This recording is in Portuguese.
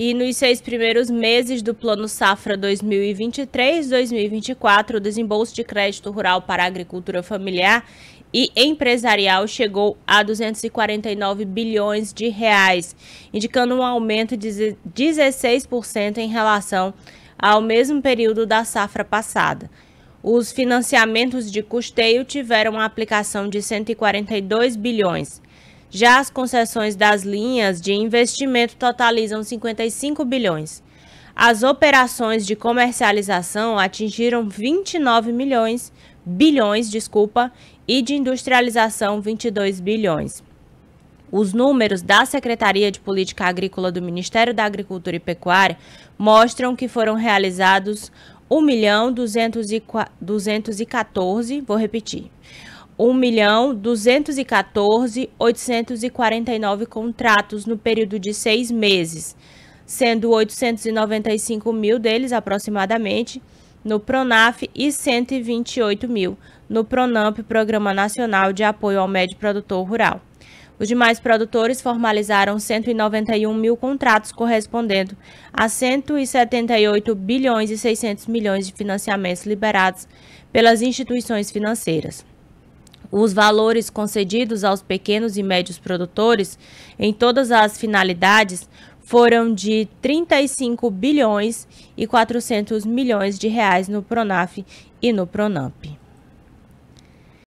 E nos seis primeiros meses do Plano Safra 2023-2024, o desembolso de crédito rural para a agricultura familiar e empresarial chegou a 249 bilhões de reais, indicando um aumento de 16% em relação ao mesmo período da safra passada. Os financiamentos de custeio tiveram a aplicação de 142 bilhões. Já as concessões das linhas de investimento totalizam 55 bilhões. As operações de comercialização atingiram 29 milhões, bilhões, desculpa, e de industrialização 22 bilhões. Os números da Secretaria de Política Agrícola do Ministério da Agricultura e Pecuária mostram que foram realizados 1 milhão 214, vou repetir, 1.214.849 contratos no período de seis meses, sendo 895 mil deles aproximadamente no PRONAF e 128 mil no PRONAMP, Programa Nacional de Apoio ao Médio Produtor Rural. Os demais produtores formalizaram 191 mil contratos, correspondendo a 178 bilhões e 600 milhões de financiamentos liberados pelas instituições financeiras. Os valores concedidos aos pequenos e médios produtores em todas as finalidades foram de 35 bilhões e 400 milhões de reais no Pronaf e no Pronamp.